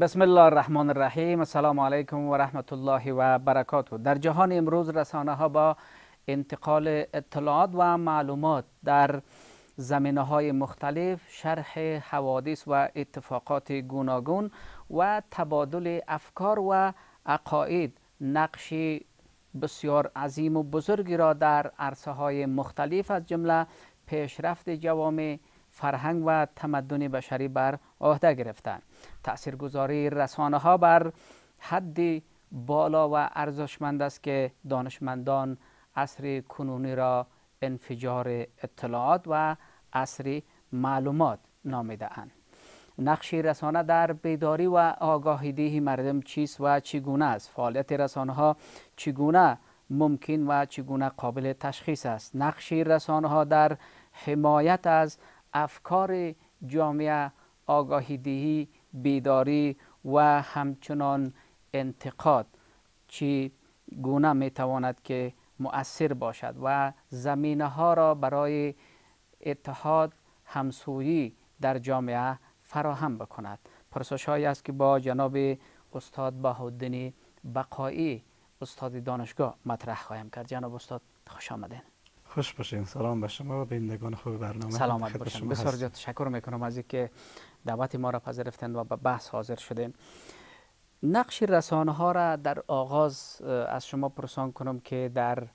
بسم الله الرحمن الرحیم السلام علیکم و رحمت الله و برکاته در جهان امروز رسانه ها با انتقال اطلاعات و معلومات در زمینه های مختلف شرح حوادث و اتفاقات گوناگون و تبادل افکار و عقاید نقش بسیار عظیم و بزرگی را در عرصه های مختلف از جمله پیشرفت جوامع فرهنگ و تمدن بشری بر عهده گرفتند تاثیرگذاری رسانه ها بر حدی بالا و ارزشمند است که دانشمندان عصر کنونی را انفجار اطلاعات و عصر معلومات نامیده اند نقش رسانه در بیداری و آگاهی مردم چیست و چگونه است فعالیت رسانه ها چگونه ممکن و چگونه قابل تشخیص است نقش رسانه ها در حمایت از افکار جامعه آگاهیدهی بیداری و همچنان انتقاد چی گونه تواند که مؤثر باشد و زمینه ها را برای اتحاد همسویی در جامعه فراهم بکند پرسش هایی است که با جناب استاد بهادنی بقایی استاد دانشگاه مطرح خواهیم کرد جناب استاد خوش آمدین خوش سلام به شما و بینندگان خوب برنامه سلامت باشین بسیار زیاد تشکر میکنم از اینکه دعوت ما را پذیرفتند و به بحث حاضر شدیم نقش رسانه ها را در آغاز از شما پرسان کنم که در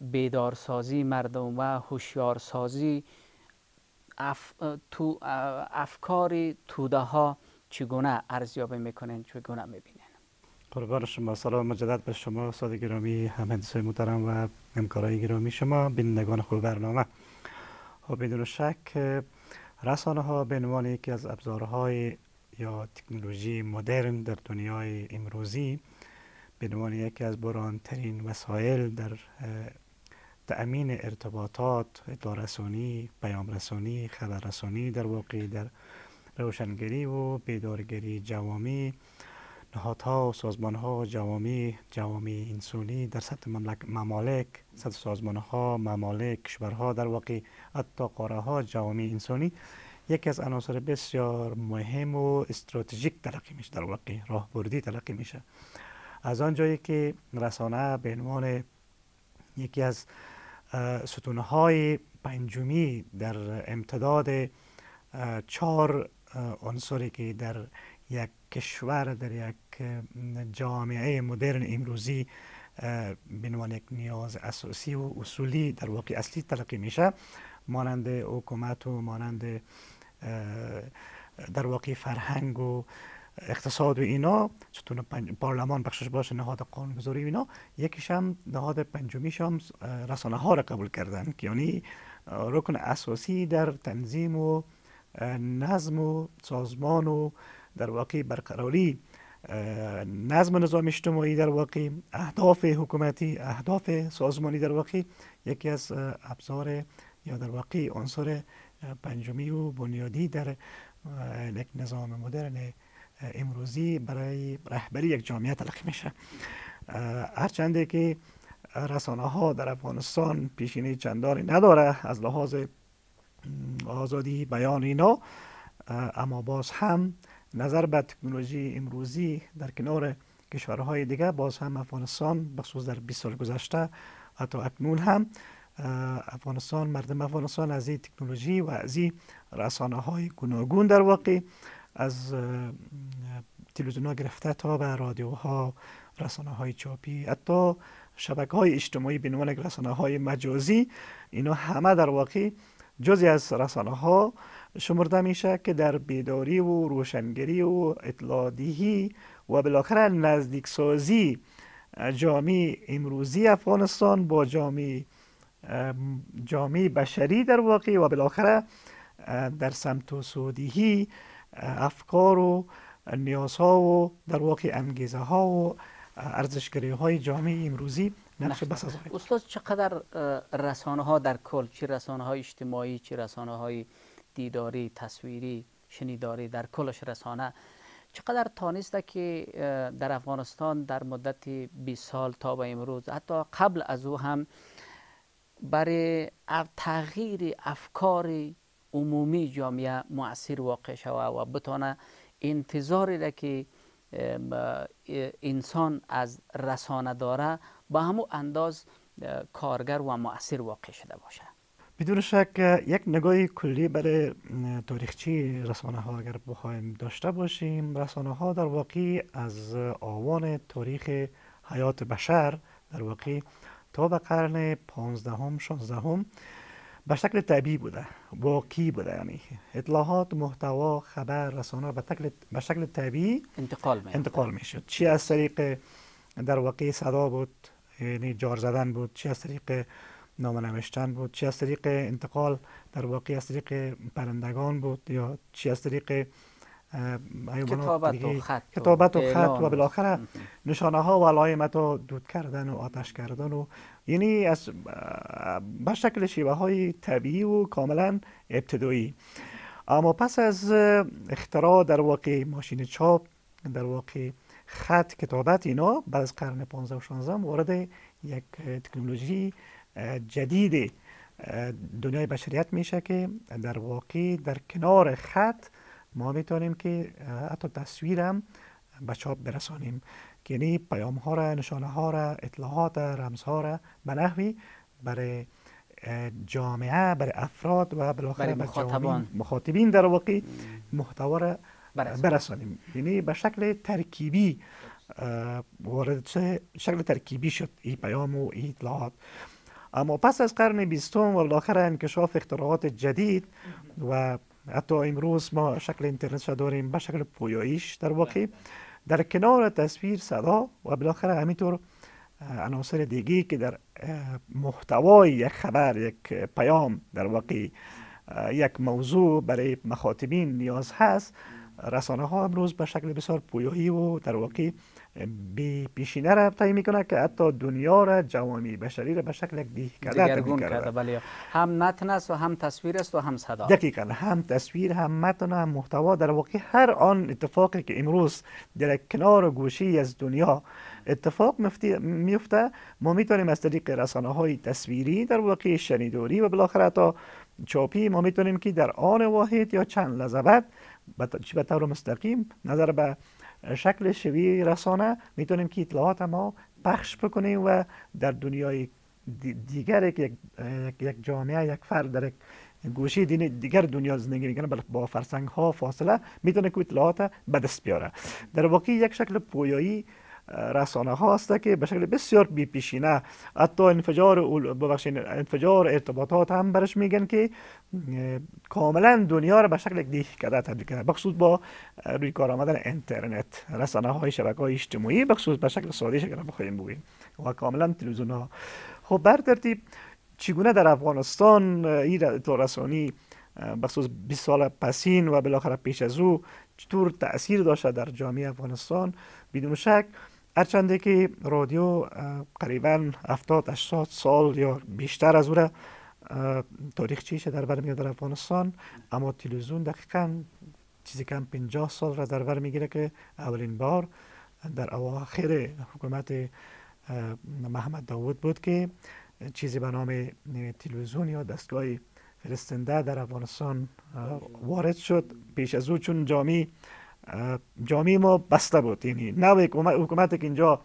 بیدارسازی مردم و هوشیارسازی اف... تو... افکار توده ها چگونه ارزیابی میکنین چگونه میبینین قربان شما سلام مجدد به شما استاد گرامی همهندسای محترم و همکارای گرامی شما بینندگان خوب برنامه و خب، بدون شک رسانه ها به عنوان یکی از ابزارهای یا تکنولوژی مدرن در دنیای امروزی به عنوان یکی از برانترین وسایل در تأمین ارتباطات، اطلاع خبر خبررسانی در واقع در روشنگری و بیدارگری جوامی نهادها ها جوامی، جوامی انسانی در سطح ممالک سطح ها، ممالک کشورها در واقع حتی قاره ها جوامی انسانی یکی از عناصر بسیار مهم و استراتژیک تلقی میشه در واقع راهبردی تلقی میشه از آن جایی که رسانه به عنوان یکی از های پنجمی در امتداد چهار عنصری که در یک کشور در یک جامعه مدرن امروزی به عنوان یک نیاز اساسی و اصولی در واقع اصلی تلقی میشه مانند حکومت و مانند در واقع فرهنگ و اقتصاد و اینا چطور پارلمان بخشش باشه نهاد قانونگذاری و اینا یکیش هم نهاد پنجمیش هم رسانه ها را قبول کردن که یعنی رکن اساسی در تنظیم و نظم و سازمان و در واقع برقراری نظم نظام اجتماعی در واقع اهداف حکومتی اهداف سازمانی در واقع یکی از ابزار یا در واقع عنصر پنجمی و بنیادی در یک نظام مدرن امروزی برای رهبری یک جامعه تلقی میشه هرچنده که رسانه ها در افغانستان پیشینه چندانی نداره از لحاظ آزادی بیان اینا اما باز هم نظر به تکنولوژی امروزی در کنار کشورهای دیگه باز هم افغانستان بخصوص در 20 سال گذشته حتی اکنون هم افغانستان مردم افغانستان از این تکنولوژی و از این رسانه های گوناگون در واقع از تلویزیون ها گرفته تا به ها رسانه های چاپی حتی شبکه های اجتماعی به عنوان رسانه های مجازی اینا همه در واقع جزی از رسانه ها شمرده میشه که در بیداری و روشنگری و اطلاع دهی و بالاخره نزدیک سازی جامعه امروزی افغانستان با جامعه جامعه بشری در واقع و بالاخره در سمت و سودیهی افکار و نیازها و در واقع انگیزه ها و ارزشگری های جامعه امروزی نقش بس استاد چقدر رسانه ها در کل چه رسانه های اجتماعی چه رسانه های دیداری تصویری شنیداری در کلش رسانه چقدر تانسته که در افغانستان در مدت 20 سال تا به امروز حتی قبل از او هم برای تغییر افکار عمومی جامعه مؤثر واقع شوه و بتانه انتظاری را که انسان از رسانه داره به همو انداز کارگر و مؤثر واقع شده باشه بدون شک یک نگاهی کلی برای تاریخچی رسانه ها اگر بخوایم داشته باشیم رسانه ها در واقع از آوان تاریخ حیات بشر در واقع تا به قرن 15 هم 16 به شکل طبیعی بوده واقعی بوده یعنی اطلاعات محتوا خبر رسانه به شکل طبیعی انتقال می انتقال چی از طریق در واقع صدا بود یعنی جار زدن بود چی از طریق نامه نوشتن بود چی از طریق انتقال در واقع از طریق پرندگان بود یا چی از طریق کتابت و خط کتابت و خط و بالاخره نشانه ها و علایمت ها دود کردن و آتش کردن و یعنی از به شکل شیوه های طبیعی و کاملا ابتدایی اما پس از اختراع در واقع ماشین چاپ در واقع خط کتابت اینا بعد از قرن 15 و 16 وارد یک تکنولوژی جدید دنیای بشریت میشه که در واقع در کنار خط ما میتونیم که حتی تصویرم به چاپ برسانیم که یعنی پیام ها را نشانه ها را اطلاعات رمز ها را به نحوی برای جامعه برای افراد و بالاخره برای مخاطبان مخاطبین در واقع محتوا را برسانیم یعنی به شکل ترکیبی وارد شکل ترکیبی شد این پیام و این اطلاعات اما پس از قرن بیستم و بالاخره انکشاف اختراعات جدید و حتی امروز ما شکل اینترنت را داریم به شکل پویاییش در واقع در کنار تصویر صدا و بالاخره همینطور عناصر دیگی که در محتوای یک خبر یک پیام در واقع یک موضوع برای مخاطبین نیاز هست رسانه ها امروز به شکل بسیار پویایی و در واقع بی پیشینه را می میکنه که حتی دنیا را جوامع بشری را به شکل یک دیگرگون کرده بله. هم متن است و هم تصویر است و هم صدا دقیقا هم تصویر هم متن هم محتوا در واقع هر آن اتفاقی که امروز در کنار گوشی از دنیا اتفاق میفته ما میتونیم از طریق رسانه های تصویری در واقع شنیداری و بالاخره تا چاپی ما میتونیم که در آن واحد یا چند لحظه بعد به طور مستقیم نظر به شکل شوی رسانه میتونیم که اطلاعات ما پخش بکنیم و در دنیای دیگر یک یک جامعه یک فرد در یک گوشه دیگر دنیا زندگی میکنه بلکه با فرسنگ ها فاصله میتونه که اطلاعات به دست بیاره در واقع یک شکل پویایی رسانه ها است که به شکل بسیار پیشینه حتی انفجار انفجار ارتباطات هم برش میگن که کاملا دنیا را به شکل دیگه کرده تبدیل کرده بخصوص با روی کار آمدن اینترنت رسانه های شبکه های اجتماعی بخصوص به شکل ساده اگر بخوایم بگیم و کاملا تلویزیون ها خب بر ترتیب چگونه در افغانستان این رسانی بخصوص 20 سال پسین و بالاخره پیش از او چطور تاثیر داشته در جامعه افغانستان بدون شک هرچنده که رادیو قریبا 70 80 سال یا بیشتر از او را تاریخ چیشه در بر در افغانستان اما تلویزیون دقیقا چیزی کم 50 سال را در بر میگیره که اولین بار در اواخر حکومت محمد داوود بود که چیزی به نام تلویزیون یا دستگاه فرستنده در افغانستان وارد شد پیش از او چون جامی جامعه ما بسته بود یعنی حکومت که اینجا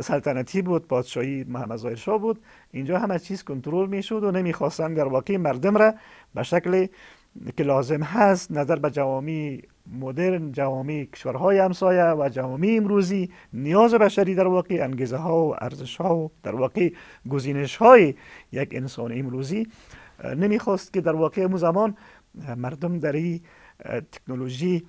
سلطنتی بود پادشاهی محمد ظاهر شاه بود اینجا همه چیز کنترل میشد و نمیخواستن در واقع مردم را به شکل که لازم هست نظر به جوامع مدرن جوامع کشورهای همسایه و جوامع امروزی نیاز بشری در واقع انگیزه ها و ارزش ها و در واقع گزینش های یک انسان امروزی نمیخواست که در واقع مو زمان مردم در این تکنولوژی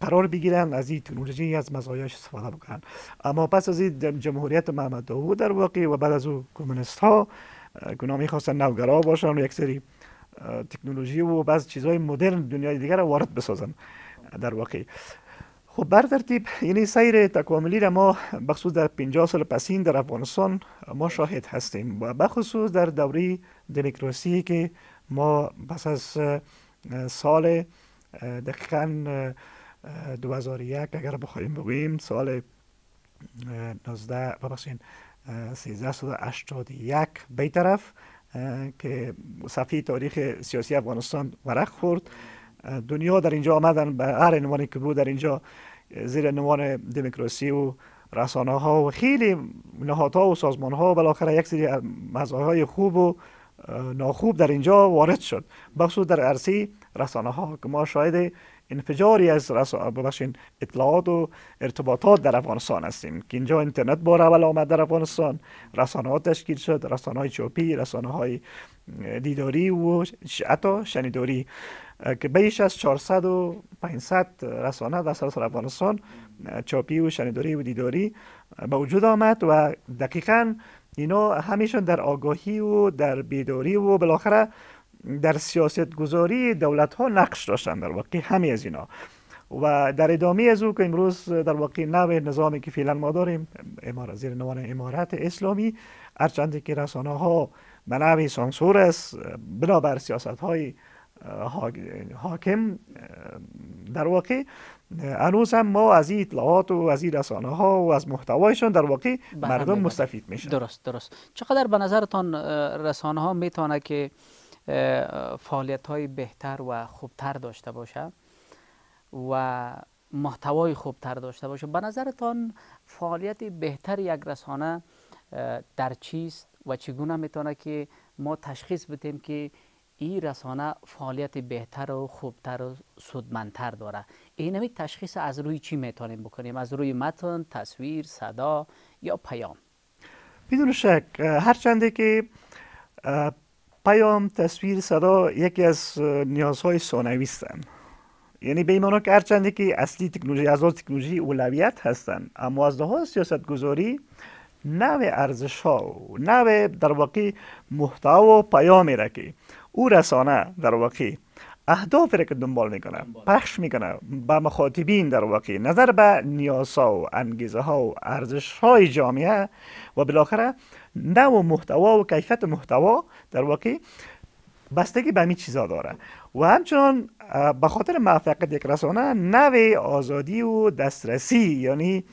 قرار بگیرن از این تکنولوژی از مزایاش استفاده بکنن اما پس از این جمهوریت محمد داوود در واقع و بعد از او کمونیست ها گناه میخواستن نوگرا باشن و یک سری تکنولوژی و بعض چیزهای مدرن دنیای دیگر را وارد بسازن در واقع خب بر یعنی سیر تکاملی را ما بخصوص در 50 سال پسین در افغانستان ما شاهد هستیم و بخصوص در دوره دموکراسی که ما پس از سال دقیقا یک اگر بخوایم بگوییم سال 19 ببخشین 1381 طرف که صفحه تاریخ سیاسی افغانستان ورق خورد دنیا در اینجا آمدن به هر عنوانی که بود در اینجا زیر عنوان دموکراسی و رسانه ها و خیلی ها و سازمان ها بالاخره یک سری مزایای خوب و ناخوب در اینجا وارد شد بخصوص در عرصه رسانه ها که ما شاید انفجاری از ببخشین اطلاعات و ارتباطات در افغانستان هستیم که اینجا اینترنت بار اول آمد در افغانستان رسانه ها تشکیل شد رسانه های چوپی رسانه های دیداری و حتی شنیداری که بیش از 400 و رسانه در سراسر افغانستان چاپی و شنیداری و دیداری به وجود آمد و دقیقا اینا همیشون در آگاهی و در بیداری و بالاخره در سیاست گذاری دولت ها نقش داشتن در واقع همه از اینا و در ادامه از او که امروز در واقع نوع نظامی که فعلا ما داریم زیر نوان امارت اسلامی هرچند که رسانه ها به سانسور است بنابر سیاست های حاکم در واقع هنوز هم ما از این اطلاعات و از این رسانه ها و از محتوایشان در واقع بله، مردم بله، بله. مستفید میشن درست درست چقدر به نظرتان رسانه ها میتونه که فعالیت های بهتر و خوبتر داشته باشه و محتوای خوبتر داشته باشه به نظرتان فعالیت بهتر یک رسانه در چیست و چگونه میتونه که ما تشخیص بدیم که این رسانه فعالیت بهتر و خوبتر و سودمندتر داره اینمی تشخیص از روی چی میتونیم بکنیم از روی متن تصویر صدا یا پیام بدون شک هرچنده که پیام تصویر صدا یکی از نیازهای ثانوی هستند یعنی به ایمانا که هرچنده که اصلی تکنولوژی از تکنولوژی اولویت هستند اما از لحاظ سیاست گذاری نوع ارزش ها و نوع در واقع محتوا و پیامی را که او رسانه در واقع اهدافی را که دنبال میکنه پخش میکنه به مخاطبین در واقع نظر به نیازها و انگیزه ها و ارزش های جامعه و بالاخره نو محتوا و کیفیت محتوا در واقع بستگی به همین چیزا داره و همچنان به خاطر موفقیت یک رسانه نو آزادی و دسترسی یعنی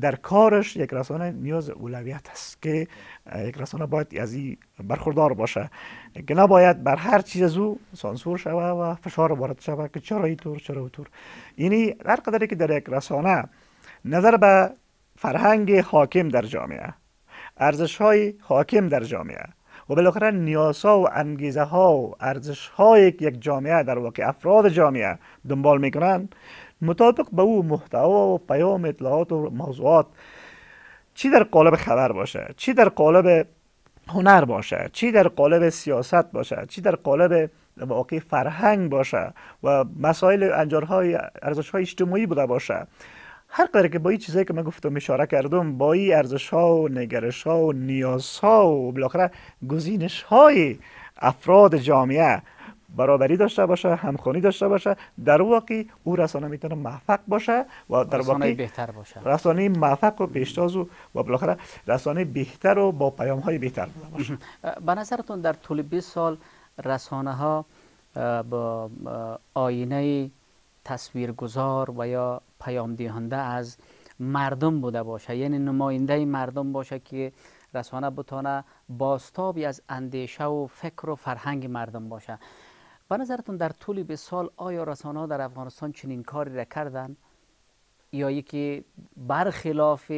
در کارش یک رسانه نیاز اولویت است که یک رسانه باید از این برخوردار باشه که نباید بر هر چیز از او سانسور شوه و فشار وارد شوه که چرا اینطور چرا طور یعنی هر قدری که در یک رسانه نظر به فرهنگ حاکم در جامعه ارزش های حاکم در جامعه و بالاخره نیازها و انگیزه ها و ارزش هایی یک جامعه در واقع افراد جامعه دنبال میکنن مطابق به او محتوا و پیام اطلاعات و موضوعات چی در قالب خبر باشه چی در قالب هنر باشه چی در قالب سیاست باشه چی در قالب واقع فرهنگ باشه و مسائل انجارهای ارزش های اجتماعی بوده باشه هر قدر که با این چیزایی که من گفتم اشاره کردم با این ارزش ها و نگرش ها و نیاز ها و بالاخره گزینش های افراد جامعه برابری داشته باشه همخوانی داشته باشه در واقع او رسانه میتونه موفق باشه و در واقع بهتر باشه رسانه موفق و پیشتاز و, و بالاخره رسانه بهتر و با پیام های بهتر باشه به نظرتون در طول 20 سال رسانه ها با آینه تصویرگذار و یا پیام دهنده از مردم بوده باشه یعنی نماینده مردم باشه که رسانه بتانه باستابی از اندیشه و فکر و فرهنگ مردم باشه به نظرتون در طول به سال آیا رسانه در افغانستان چنین کاری را کردند؟ یا یکی برخلاف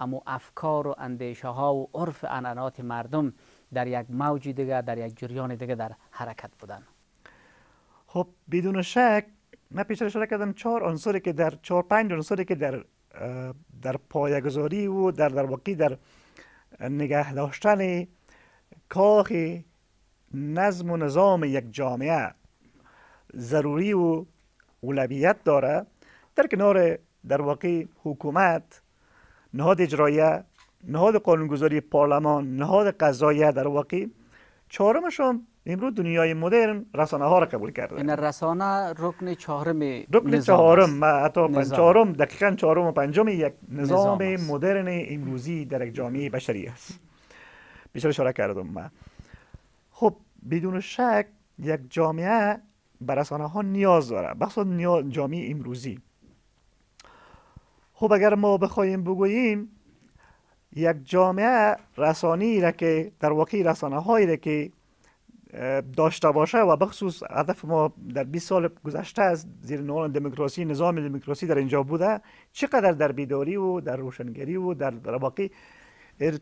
اما افکار و اندیشه ها و عرف انانات مردم در یک موج دیگه در یک جریان دیگه در حرکت بودن خب بدون شک من پیش اشاره کردم چهار عنصری که در چهار پنج عنصری که در در پایگذاری و در در واقع در نگه داشتن کاخ نظم و نظام یک جامعه ضروری و اولویت داره در کنار در واقع حکومت نهاد اجرایه نهاد قانونگذاری پارلمان نهاد قضایه در واقع چهارمشان امروز دنیای مدرن رسانه ها را قبول کرده این رسانه رکن چهارم رکن چهارم ما حتی چهارم دقیقا چهارم و پنجم یک نظام, مدرن امروزی در یک جامعه بشری است بیشتر اشاره کردم ما بدون شک یک جامعه به رسانه ها نیاز داره بخصوص جامعه امروزی خب اگر ما بخوایم بگوییم یک جامعه رسانی را که در واقع رسانه هایی را که داشته باشه و بخصوص هدف ما در 20 سال گذشته از زیر نوان دموکراسی نظام دموکراسی در اینجا بوده چقدر در بیداری و در روشنگری و در, در واقع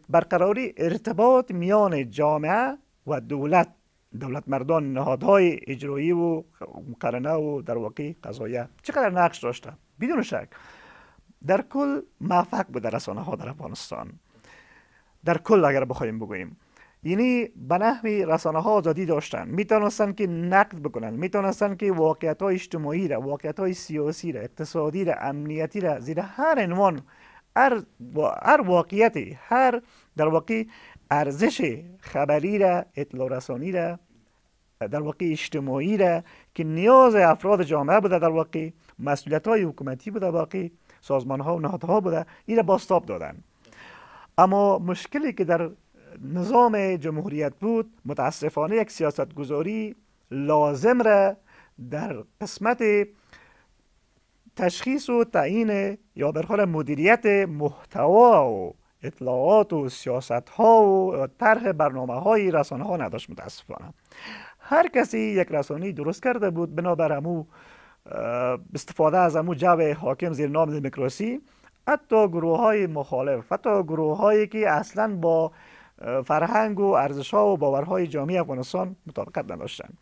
برقراری ارتباط میان جامعه و دولت دولت مردان نهادهای اجرایی و مقرنه و در واقع قضایه چقدر نقش داشته بدون شک در کل موفق بوده رسانه ها در افغانستان در کل اگر بخوایم بگوییم یعنی به نحوی رسانه ها آزادی داشتن میتونستن که نقد بکنن میتونستن که واقعیت های اجتماعی را واقعیت های سیاسی را اقتصادی را امنیتی را زیر هر عنوان هر, هر واقعیتی هر در واقع ارزش خبری را اطلاع رسانی را در واقع اجتماعی را که نیاز افراد جامعه بوده در واقع مسئولیت های حکومتی بوده باقی سازمان ها و نهادها بوده این را باستاب دادن اما مشکلی که در نظام جمهوریت بود متاسفانه یک سیاست گذاری لازم را در قسمت تشخیص و تعیین یا در مدیریت محتوا و اطلاعات و سیاست ها و طرح برنامه های رسانه ها نداشت متاسفانه هر کسی یک رسانه درست کرده بود بنابر امو استفاده از امو جو حاکم زیر نام دموکراسی حتی گروه های مخالف حتی گروه هایی که اصلا با فرهنگ و ارزش ها و باورهای جامعه افغانستان مطابقت نداشتند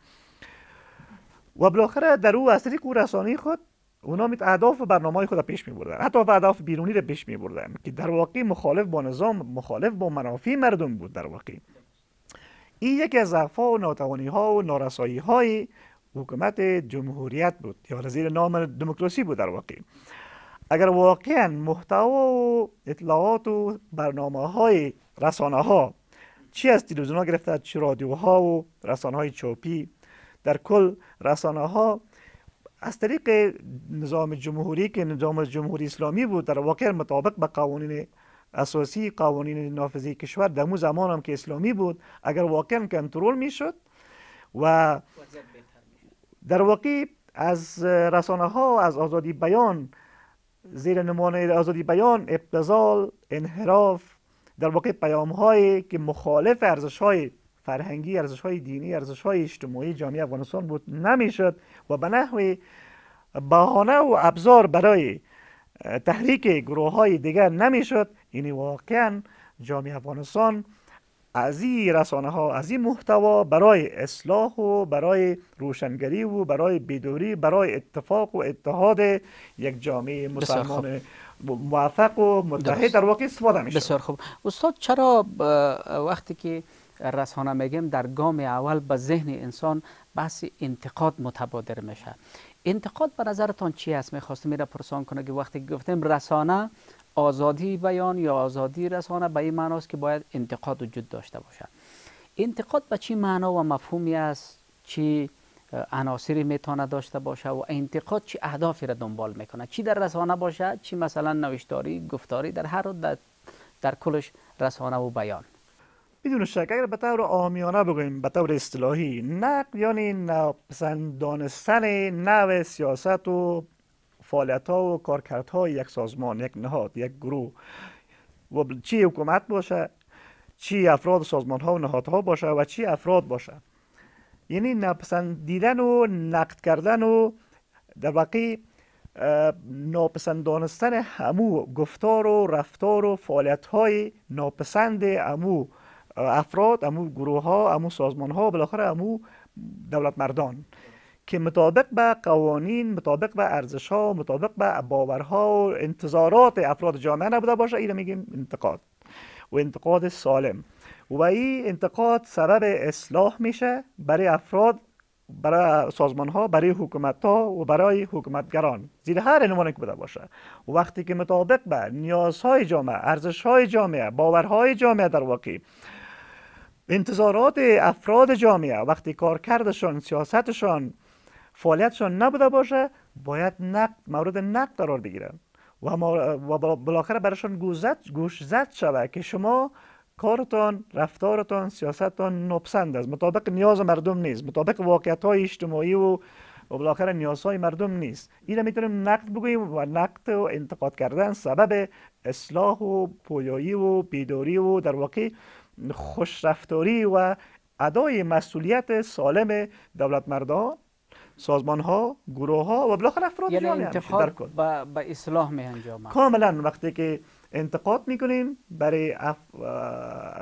و بالاخره در او از طریق او رسانه خود اونا میت اهداف برنامه های خود پیش می بردن حتی اهداف بیرونی را پیش می بردن که در واقع مخالف با نظام مخالف با منافع مردم بود در واقع این یکی از ضعف و ناتوانی ها و نارسایی های حکومت جمهوریت بود یا زیر نام دموکراسی بود در واقع اگر واقعا محتوا و اطلاعات و برنامه های رسانه ها چی از تلویزیون ها گرفته چی رادیو ها و رسانه های چوپی در کل رسانه ها از طریق نظام جمهوری که نظام جمهوری اسلامی بود در واقع مطابق به قوانین اساسی قوانین نافذه کشور در اون زمان هم که اسلامی بود اگر واقعا کنترل میشد و در واقع از رسانه ها از آزادی بیان زیر نمان آزادی بیان ابتزال انحراف در واقع پیام هایی که مخالف ارزش های فرهنگی ارزش های دینی ارزش های اجتماعی جامعه افغانستان بود نمیشد و به نحوی بهانه و ابزار برای تحریک گروه های دیگر نمیشد یعنی واقعا جامعه افغانستان از این رسانه ها از این محتوا برای اصلاح و برای روشنگری و برای بیدوری برای اتفاق و اتحاد یک جامعه مسلمان موفق و متحد در واقع استفاده میشه بسیار خوب استاد چرا وقتی که رسانه میگیم در گام اول به ذهن انسان بحث انتقاد متبادر میشه انتقاد به نظرتان چی است میخواستم میره پرسان کنه که وقتی گفتیم رسانه آزادی بیان یا آزادی رسانه به این معناست که باید انتقاد وجود داشته باشد انتقاد به چی معنا و مفهومی است چی عناصری میتونه داشته باشه و انتقاد چی اهدافی را دنبال میکنه چی در رسانه باشه چی مثلا نوشتاری گفتاری در هر در, در کلش رسانه و بیان بدون شک اگر به طور آمیانه بگویم به طور اصطلاحی نقد یعنی ناپسندانستن نو سیاست و فعالیت ها و های یک سازمان یک نهاد یک گروه و چی حکومت باشه چی افراد سازمان ها و نهادها باشه و چی افراد باشه یعنی نپسندیدن و نقد کردن و در واقع دانستن همو گفتار و رفتار و فعالیت های ناپسند همو افراد امو گروه ها امو سازمان ها بالاخره امو دولت مردان که مطابق به قوانین مطابق به ارزش ها مطابق به باورها و انتظارات افراد جامعه نبوده باشه اینو میگیم انتقاد و انتقاد سالم و این انتقاد سبب اصلاح میشه برای افراد برای سازمان ها برای حکومت ها و برای حکومتگران زیر هر عنوانی که بوده باشه و وقتی که مطابق به نیازهای جامعه ارزش های جامعه باورهای جامعه در واقع انتظارات افراد جامعه وقتی کارکردشان سیاستشان فعالیتشان نبوده باشه باید نقد مورد نقد قرار بگیرن و, و بالاخره برایشان گوش زد شود که شما کارتان رفتارتان سیاستتان نپسند است مطابق نیاز مردم نیست مطابق واقعیت های اجتماعی و و بالاخره نیازهای مردم نیست این میتونیم نقد بگوییم و نقد و انتقاد کردن سبب اصلاح و پویایی و بیداری و در واقع خوشرفتاری و ادای مسئولیت سالم دولت مردان سازمان ها گروه ها و بالاخره افراد یعنی جامعه با, اصلاح می کاملا وقتی که انتقاد میکنیم برای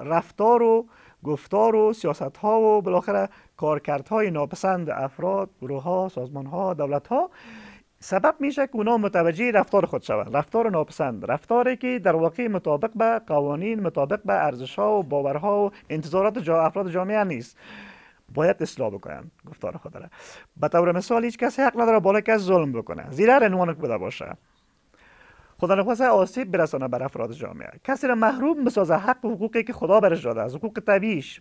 رفتار و گفتار و سیاست ها و بالاخره کارکردهای ناپسند افراد گروه ها سازمان ها دولت ها سبب میشه که اونا متوجه رفتار خود شوند رفتار ناپسند رفتاری که در واقع مطابق به قوانین مطابق به ارزش ها و باورها و انتظارات جا افراد جامعه نیست باید اصلاح بکنن گفتار خود را به طور مثال هیچ کسی حق نداره بالا کس ظلم بکنه زیرا عنوان بوده باشه خدا نخواسته آسیب برسانه بر افراد جامعه کسی را محروم بسازه حق و حقوقی که خدا برش داده از حقوق طبیعیش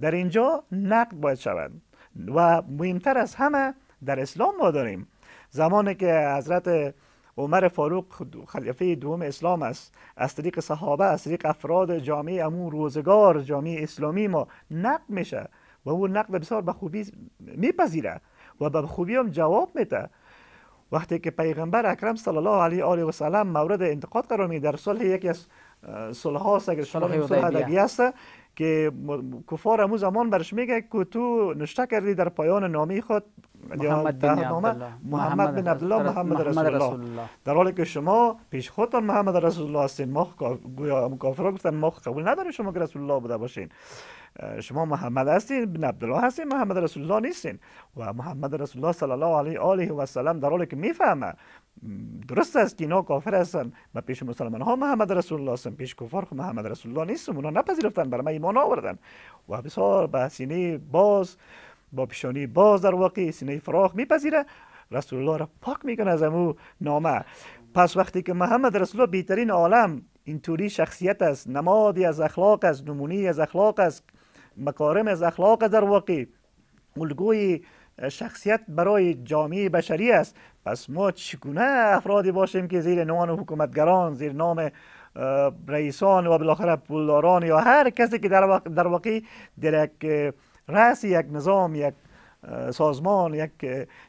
در اینجا نقد باید شوند و مهمتر از همه در اسلام ما داریم زمانی که حضرت عمر فاروق خلیفه دوم اسلام است از طریق صحابه از طریق افراد جامعه امون روزگار جامعه اسلامی ما نقد میشه و او نقد بسیار به خوبی میپذیره و به خوبی هم جواب میده وقتی که پیغمبر اکرم صلی الله علیه آله و سلم مورد انتقاد قرار می در صلح یکی از صلح ها اگر شما صلح است که کفار امو زمان برش میگه که تو نشته کردی در پایان نامی خود محمد بن عبدالله محمد بن عبدالله محمد رسول الله در حالی که شما پیش خودتان محمد رسول الله هستین ما گویا کافرا گفتن ما قبول نداریم شما که رسول الله بوده باشین شما محمد هستین بن عبدالله هستین محمد رسول الله نیستین و محمد رسول الله صلی الله علیه و سلم در حالی که میفهمه درست است که اینا کافر هستن و پیش مسلمان ها محمد رسول الله هستن پیش کفار خود محمد رسول الله نیستم اونا نپذیرفتن برای ما ایمان آوردن و بسیار به سینه باز با پیشانی باز در واقع سینه فراخ میپذیره رسول الله را پاک میکنه از امو نامه پس وقتی که محمد رسول الله بهترین عالم اینطوری شخصیت است نمادی از اخلاق است نمونی از اخلاق است مکارم از اخلاق در واقع الگوی شخصیت برای جامعه بشری است پس ما چگونه افرادی باشیم که زیر نوان حکومتگران زیر نام رئیسان و بالاخره پولداران یا هر کسی که در واقع, در واقع در یک رأس یک نظام یک سازمان یک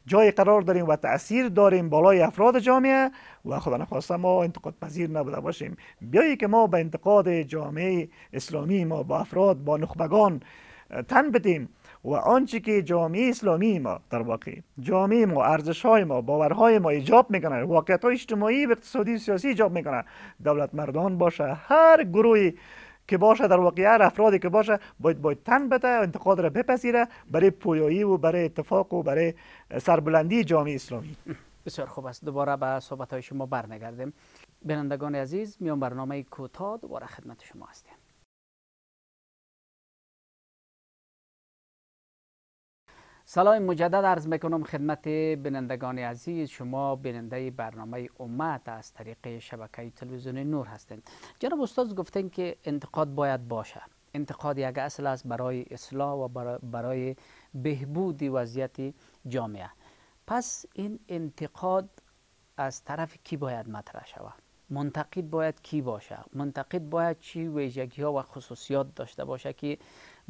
جای قرار داریم و تاثیر داریم بالای افراد جامعه و خدا نخواسته ما انتقاد پذیر نبوده باشیم بیایی که ما به انتقاد جامعه اسلامی ما با افراد با نخبگان تن بدیم و آنچه که جامعه اسلامی ما در واقع جامعه ما ارزش های ما باورهای ما ایجاب میکنن واقعیت های اجتماعی و اقتصادی سیاسی ایجاب میکنن دولت مردان باشه هر گروهی که باشه در واقع هر افرادی که باشه باید باید تن بده انتقاد را بپذیره برای پویایی و برای اتفاق و برای سربلندی جامعه اسلامی بسیار خوب است دوباره به صحبت های شما برنگردیم بینندگان عزیز میان برنامه کوتاه دوباره خدمت شما هستیم سلام مجدد عرض میکنم خدمت بینندگان عزیز شما بیننده برنامه امت از طریق شبکه تلویزیون نور هستند جناب استاد گفتن که انتقاد باید باشه انتقاد یک اصل است برای اصلاح و برای بهبود وضعیت جامعه پس این انتقاد از طرف کی باید مطرح شود منتقد باید کی باشه منتقد باید چی ویژگی ها و خصوصیات داشته باشه که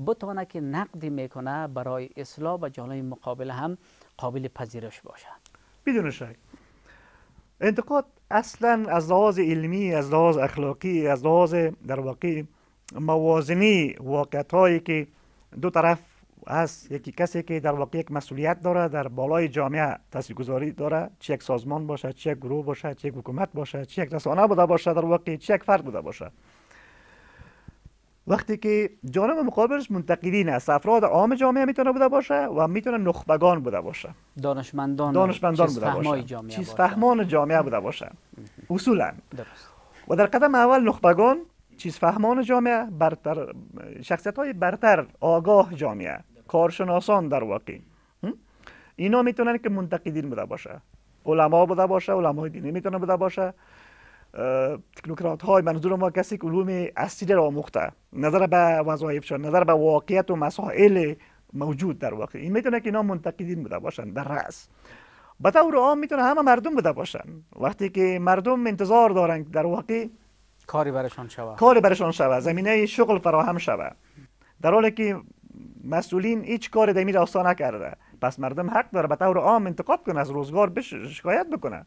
بتانه که نقدی میکنه برای اصلاح و جانب مقابل هم قابل پذیرش باشد بدون شک انتقاد اصلا از لحاظ علمی از لحاظ اخلاقی از لحاظ در واقع موازنی واقعیت هایی که دو طرف هست یکی کسی که در واقع یک مسئولیت داره در بالای جامعه تاثیر گذاری داره چه یک سازمان باشه چه یک گروه باشه چه یک حکومت باشه چه یک رسانه بوده باشه در واقع چه یک فرد بوده باشه وقتی که جانب مقابلش منتقدین است افراد عام جامعه میتونه بوده باشه و میتونه نخبگان بوده باشه دانشمندان دانشمندان بوده باشه جامعه چیز فهمان جامعه بوده باشه اصولا و در قدم اول نخبگان چیز فهمان جامعه برتر شخصیت های برتر آگاه جامعه کارشناسان در واقع اینا میتونن که منتقدین بوده باشه علما بوده باشه علمای دینی میتونه بوده باشه تکنوکرات های منظور ما کسی که علوم اصلی را آموخته نظر به وظایفشان نظر به واقعیت و مسائل موجود در واقع این میتونه که اینا منتقدین بوده باشن در رأس به طور عام میتونه همه مردم بوده باشن وقتی که مردم انتظار دارن در واقع کاری برشان شود کاری برشان شود زمینه شغل فراهم شود در حالی که مسئولین هیچ کار در این راستا نکرده پس مردم حق داره به طور عام انتقاد کنه از روزگار بش شکایت بکنه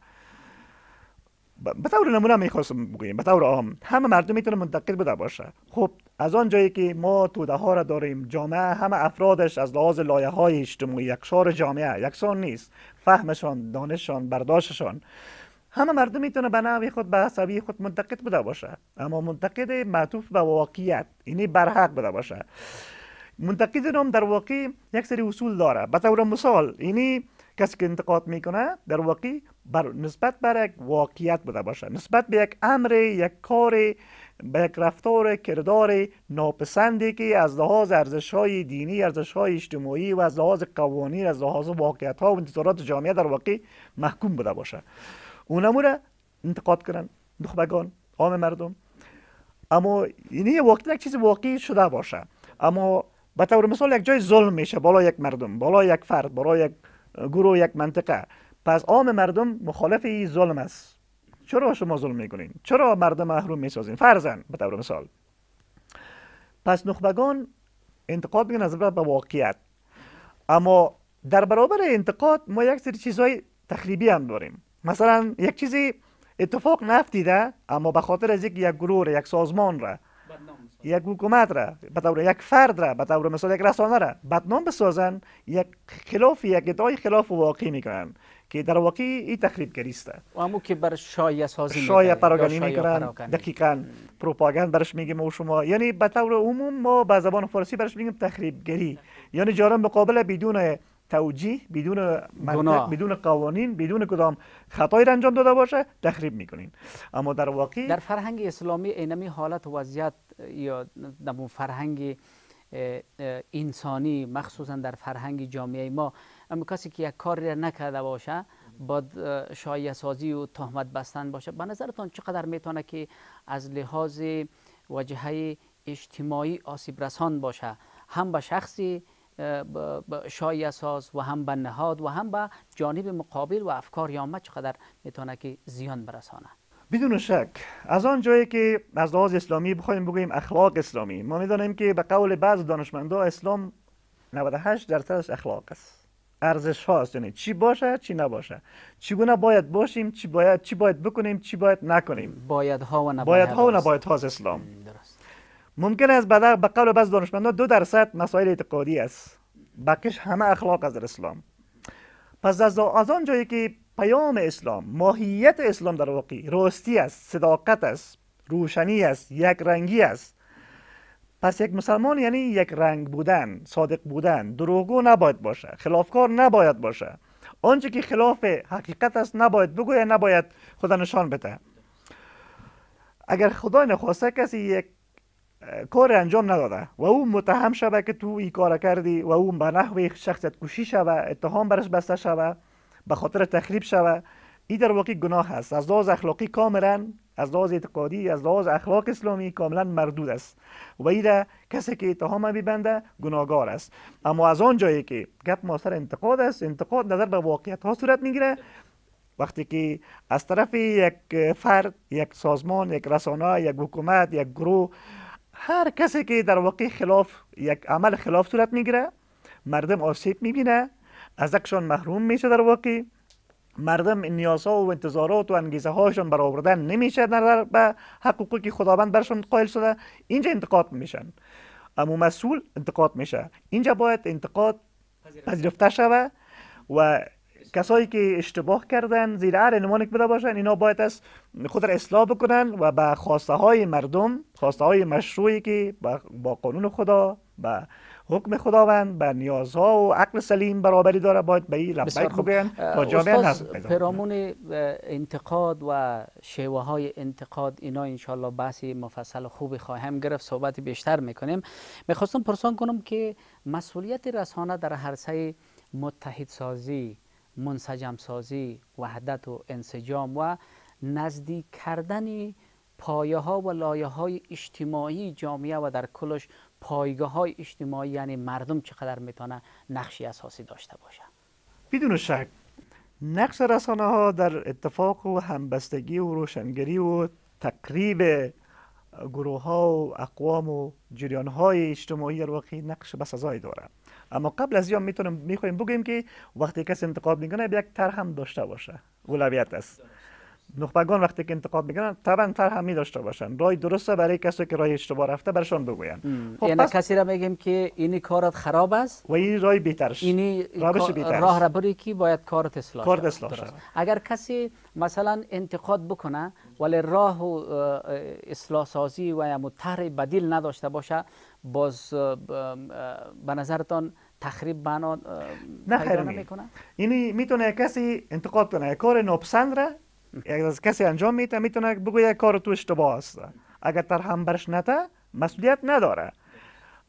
به طور نمونه میخواستم بگویم به طور عام همه مردم میتونه منتقد بده باشه خب از آن جایی که ما توده ها را داریم جامعه همه افرادش از لحاظ لایه های اجتماعی یکشار جامعه یکسان نیست فهمشان دانششان برداشتشان همه مردم میتونه به نوعی خود به عصبی خود منتقد بوده باشه اما منتقد معطوف به واقعیت اینی برحق بوده باشه منتقد نام در واقع یک سری اصول داره به طور مثال اینی کسی که انتقاد میکنه در واقع بر نسبت بر یک واقعیت بوده باشه نسبت به یک امر یک کار به یک رفتار کردار ناپسندی که از لحاظ ارزش های دینی ارزش های اجتماعی و از لحاظ قوانین از لحاظ واقعیت ها و انتظارات جامعه در واقع محکوم بوده باشه اونمو را انتقاد کنن دخبگان عام مردم اما اینی وقتی یک چیز واقعی شده باشه اما به طور مثال یک جای ظلم میشه بالا یک مردم بالا یک فرد بالا یک گروه یک منطقه پس عام مردم مخالف این ظلم است چرا شما ظلم میکنین چرا مردم محروم میسازین فرزن به طور مثال پس نخبگان انتقاد میگن از به واقعیت اما در برابر انتقاد ما یک سری چیزهای تخریبی هم داریم مثلا یک چیزی اتفاق نفتیده اما به خاطر از یک یک گروه را یک سازمان را یک حکومت را به طور یک فرد را به طور مثال یک رسانه را بدنام بسازن یک خلاف یک ادعای خلاف واقع میکنن که در واقع این تخریب است و که بر شایع سازی شایع پراگانی میکنن دقیقا پروپاگاند برش میگیم و شما یعنی به طور عموم ما به زبان فارسی برش میگیم تخریب گری یعنی جرم مقابل بدون توجیه بدون منطق بدون قوانین بدون کدام خطایی انجام داده باشه تخریب میکنین اما در واقع در فرهنگ اسلامی اینمی حالت وضعیت یا در فرهنگ انسانی مخصوصا در فرهنگ جامعه ما اما کسی که یک کاری نکرده باشه با شایع سازی و تهمت بستن باشه به نظرتان چقدر میتونه که از لحاظ وجهه اجتماعی آسیب رسان باشه هم به شخصی شایع ساز و هم به نهاد و هم به جانب مقابل و افکار یامه چقدر میتونه که زیان برسانه بدون شک از آن جایی که از لحاظ اسلامی بخوایم بگوییم اخلاق اسلامی ما میدانیم که به قول بعض دانشمندا اسلام 98 درصدش اخلاق است ارزش هاست یعنی چی باشه چی نباشه چگونه باید باشیم چی باید چی باید بکنیم چی باید نکنیم باید ها و نباید باید ها و نباید اسلام درست ممکن است بعد به قول بعض دانشمندا دو درصد مسائل اعتقادی است بکش همه اخلاق از اسلام پس از آن جایی که پیام اسلام ماهیت اسلام در واقع راستی است صداقت است روشنی است یک رنگی است پس یک مسلمان یعنی یک رنگ بودن صادق بودن دروغگو نباید باشه خلافکار نباید باشه آنچه که خلاف حقیقت است نباید بگوید نباید خدا نشان بده اگر خدا نخواسته کسی یک کار انجام نداده و او متهم شوه که تو این کار کردی و او به نحو شخصت کشی شوه اتهام برش بسته شوه به خاطر تخریب شوه این در واقع گناه هست از لحاظ اخلاقی کاملا از لحاظ اعتقادی از لحاظ اخلاق اسلامی کاملا مردود است و این کسی که اتهام میبنده گناهگار است اما از آن جایی که گپ ماثر انتقاد است انتقاد نظر به واقعیت ها صورت میگیره وقتی که از طرف یک فرد یک سازمان یک رسانه یک حکومت یک گروه هر کسی که در واقع خلاف یک عمل خلاف صورت میگیره مردم آسیب میبینه از ازکشان محروم میشه در واقع مردم این نیازها و انتظارات و انگیزه هایشان برآورده نمیشه در به حقوقی که خداوند برشون قائل شده اینجا انتقاد میشن اما مسئول انتقاد میشه اینجا باید انتقاد پذیرفته شوه و کسایی که اشتباه کردن زیر هر عنوانی که باشن اینا باید از خود را اصلاح بکنن و به خواسته های مردم خواسته های مشروعی که با قانون خدا به حکم خداوند بر نیازها و عقل سلیم برابری داره باید به این لبیک بگن تا جامعه انتقاد و شیوه های انتقاد اینا انشالله بحثی مفصل خوبی خواهم گرفت صحبت بیشتر میکنیم میخواستم پرسان کنم که مسئولیت رسانه در هرسه متحد سازی منسجم سازی وحدت و انسجام و نزدیک کردن پایه ها و لایه های اجتماعی جامعه و در کلش پایگاه های اجتماعی یعنی مردم چقدر میتونه نقشی اساسی داشته باشه بدون شک نقش رسانه ها در اتفاق و همبستگی و روشنگری و تقریب گروه ها و اقوام و جریان های اجتماعی در واقعی نقش بسزایی داره اما قبل از این میتونیم میخوایم بگیم که وقتی کسی انتقاد میکنه یک تر هم داشته باشه اولویت است نخبگان وقتی که انتقاد میکنن طبعا می داشته باشن رای درسته برای کسی که رای اشتباه رفته برشان بگوین خب یعنی کسی را میگیم که اینی کارت خراب است و این رای بیترش اینی روش راه را بری که باید کارت اصلاح کارت اصلاح اگر کسی مثلا انتقاد بکنه ولی راه و اصلاح سازی و یا طرح بدیل نداشته باشه باز به نظرتان تخریب بنا نه خیر میکنه اینی میتونه کسی انتقاد کنه کار ناپسند را یک از کسی انجام میده میتونه بگویه کار تو اشتباه است اگر هم برش نته مسئولیت نداره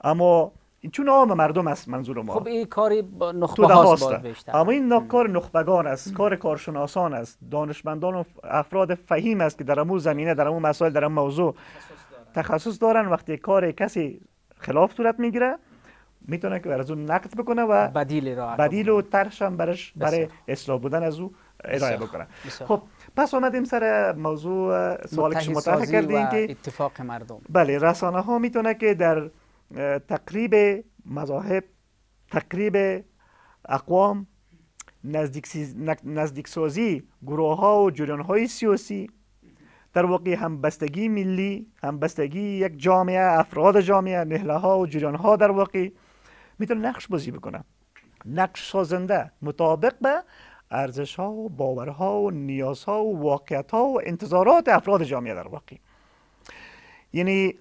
اما چون عام مردم است منظور ما خب این کاری نخبه هاست اما این کار نخبگان است کار کارشناسان است دانشمندان و افراد فهیم است که در امو زمینه در امو مسائل در موضوع تخصص دارن وقتی کار کسی خلاف صورت میگیره میتونه که از اون نقد بکنه و بدیل را بدیل و ترشم برش برای اصلاح بودن از اون خب پس آمدیم سر موضوع سوالی که شما طرح کردین که اتفاق مردم بله رسانه ها میتونه که در تقریب مذاهب تقریب اقوام نزدیک, سازی گروه ها و جریان های سیاسی در واقع همبستگی ملی همبستگی یک جامعه افراد جامعه نهله ها و جریان ها در واقع میتونه نقش بازی بکنه نقش سازنده مطابق به ارزش ها و باورها و نیازها و واقعیت ها و انتظارات افراد جامعه در واقع یعنی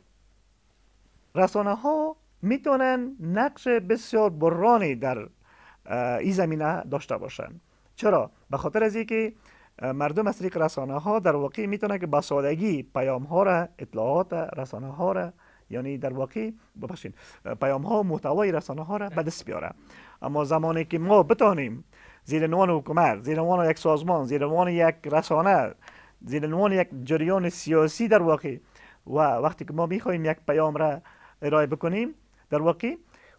رسانه ها میتونن نقش بسیار برانی در این زمینه داشته باشند چرا به خاطر از اینکه مردم از طریق رسانه ها در واقع میتونن که به سادگی پیام ها را اطلاعات رسانه ها را یعنی در واقع ببخشید پیام ها محتوای رسانه ها را به دست بیاره اما زمانی که ما بتانیم زیر عنوان حکومت زیر عنوان یک سازمان زیر عنوان یک رسانه زیر عنوان یک جریان سیاسی در واقع و وقتی که ما میخواهیم یک پیام را ارائه بکنیم در واقع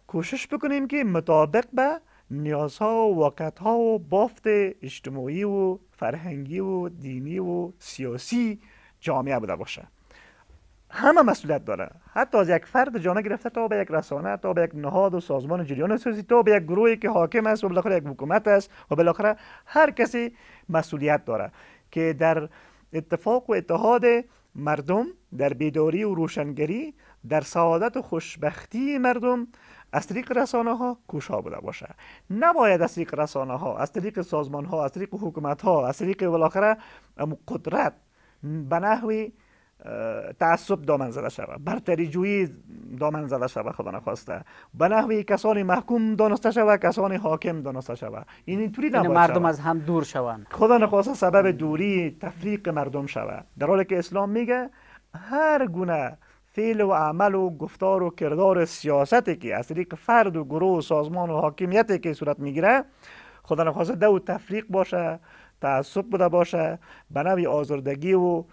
کوشش بکنیم که مطابق به نیازها و ها و بافت اجتماعی و فرهنگی و دینی و سیاسی جامعه بوده باشه همه مسئولیت داره حتی از یک فرد جانه گرفته تا به یک رسانه تا به یک نهاد و سازمان جریان سازی تا به یک گروهی که حاکم است و بالاخره یک حکومت است و بالاخره هر کسی مسئولیت داره که در اتفاق و اتحاد مردم در بیداری و روشنگری در سعادت و خوشبختی مردم از طریق رسانه ها کوشا بوده باشه نباید از طریق رسانه ها از طریق سازمان ها از طریق حکومت ها از طریق بالاخره قدرت به نحوی تعصب دامن زده شود برتری جویی دامن زده شود خدا نخواسته به نحوی کسانی محکوم دانسته شود کسانی حاکم دانسته شود این یعنی اینطوری یعنی نباید مردم از هم دور شوند خدا نخواسته سبب دوری تفریق مردم شود در حالی که اسلام میگه هر گونه فعل و عمل و گفتار و کردار سیاستی که از طریق فرد و گروه و سازمان و حاکمیتی که صورت میگیره خدا نخواسته دو تفریق باشه تعصب بوده باشه به نوی آزردگی و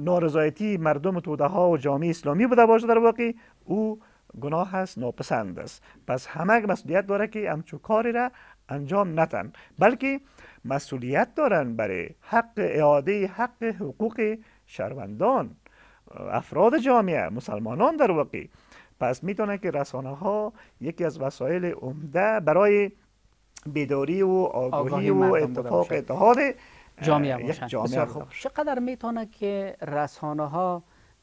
نارضایتی مردم توده ها و جامعه اسلامی بوده باشه در واقع او گناه است ناپسند است پس همه مسئولیت داره که همچو کاری را انجام نتن بلکه مسئولیت دارن برای حق اعاده حق حقوق شهروندان افراد جامعه مسلمانان در واقع پس میتونه که رسانه ها یکی از وسایل عمده برای بیداری و آگاهی و اتفاق اتحاد جامعه باشند چقدر میتونه که رسانه ها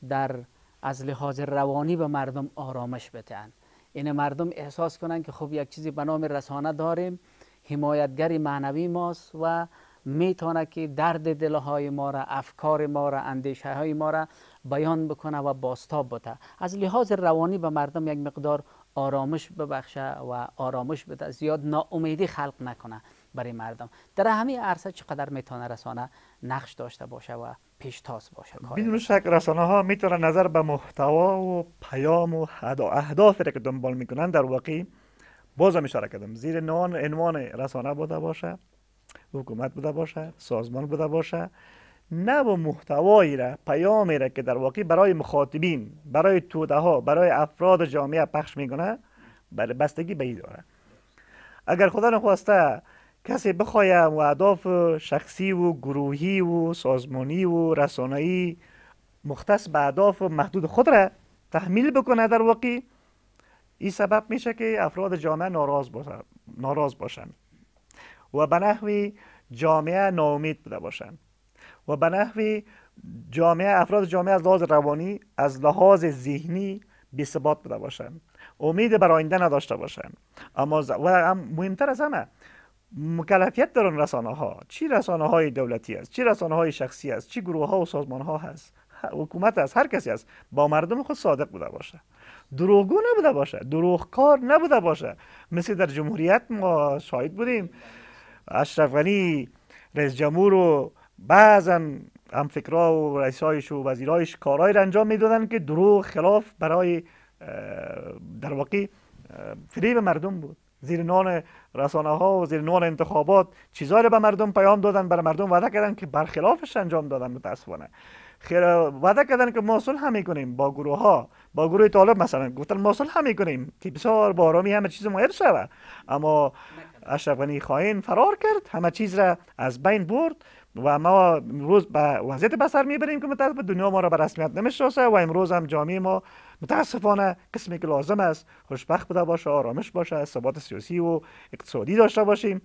در از لحاظ روانی به مردم آرامش بتن این مردم احساس کنن که خب یک چیزی به نام رسانه داریم حمایتگر معنوی ماست و میتونه که درد دلهای ما را افکار ما را اندیشه های ما را بیان بکنه و باستاب بده از لحاظ روانی به مردم یک مقدار آرامش ببخشه و آرامش بده زیاد ناامیدی خلق نکنه برای مردم در همه عرصه چقدر میتونه رسانه نقش داشته باشه و تاس باشه بدون شک رسانه ها میتونه نظر به محتوا و پیام و اهداف را که دنبال میکنن در واقع باز هم اشاره کردم زیر نوان، عنوان رسانه بوده باشه حکومت بوده باشه سازمان بوده باشه نه با محتوایی را پیامی را که در واقع برای مخاطبین برای توده ها برای افراد جامعه پخش میکنه بستگی به داره اگر خدا نخواسته کسی بخوایم و اهداف شخصی و گروهی و سازمانی و رسانه‌ای مختص به اهداف محدود خود را تحمیل بکنه در واقع این سبب میشه که افراد جامعه ناراض باشند و به نحوی جامعه ناامید بوده باشن. و به نحوی جامعه افراد جامعه از لحاظ روانی از لحاظ ذهنی بی ثبات بوده باشند امید بر آینده نداشته باشند اما و هم مهمتر از همه مکلفیت دارن رسانه ها چی رسانه های دولتی است چی رسانه های شخصی است چی گروه ها و سازمان ها هست حکومت است هر کسی است با مردم خود صادق بوده باشه دروغگو نبوده باشه دروغکار نبوده باشه مثل در جمهوریت ما شاهد بودیم اشرف غنی رئیس جمهور و بعضا هم فکرها و رئیسایش و وزیرایش کارهای را انجام میدادن که دروغ خلاف برای در واقع فریب مردم بود زیر نان رسانه ها و زیر نان انتخابات چیزایی به مردم پیام دادن برای مردم وعده کردن که برخلافش انجام دادن متاسفانه خیر وعده کردن که ما صلح کنیم با گروه ها با گروه طالب مثلا گفتن ما صلح کنیم که بسیار با آرامی همه چیز معیب شده اما اشرف غنی خائن فرار کرد همه چیز را از بین برد و ما امروز به وضعیت بسر میبریم که متاسف دنیا ما را به رسمیت نمیشناسه و امروز هم جامعه ما متاسفانه قسمی که لازم است خوشبخت بوده باشه آرامش باشه ثبات سیاسی و اقتصادی داشته باشیم